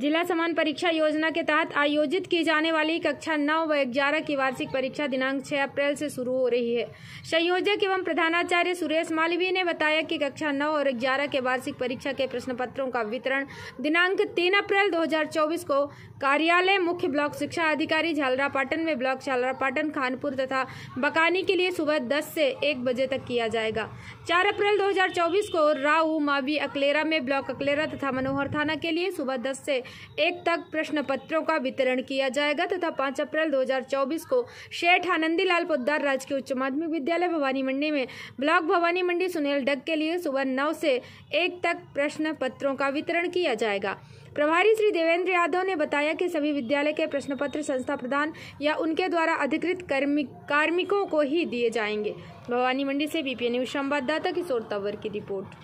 जिला समान परीक्षा योजना के तहत आयोजित की जाने वाली कक्षा नौ व ग्यारह की वार्षिक परीक्षा दिनांक 6 अप्रैल से शुरू हो रही है संयोजक एवं प्रधानाचार्य सुरेश मालवीय ने बताया कि कक्षा नौ और ग्यारह के वार्षिक परीक्षा के प्रश्न पत्रों का वितरण दिनांक तीन अप्रैल 2024 को कार्यालय मुख्य ब्लॉक शिक्षा अधिकारी झालरापाटन में ब्लॉक झालरापाटन खानपुर तथा बकानी के लिए सुबह 10 से 1 बजे तक किया जाएगा 4 अप्रैल 2024 को राऊ मावी अकलेरा में ब्लॉक अकलेरा तथा मनोहर थाना के लिए सुबह 10 से 1 तक प्रश्न पत्रों का वितरण किया जाएगा तथा 5 अप्रैल 2024 को शेठ आनंदी लाल पोदार राजकीय उच्च माध्यमिक विद्यालय भवानी मंडी में ब्लॉक भवानी मंडी सुनील डग के लिए सुबह नौ से एक तक प्रश्न पत्रों का वितरण किया जाएगा प्रभारी श्री देवेंद्र यादव ने बताया विद्यालय के सभी विद्यालय के प्रश्न पत्र संस्था प्रधान या उनके द्वारा अधिकृत कार्मिकों को ही दिए जाएंगे भवानी मंडी से बीपीए न्यूज संवाददाता किशोर तंवर की रिपोर्ट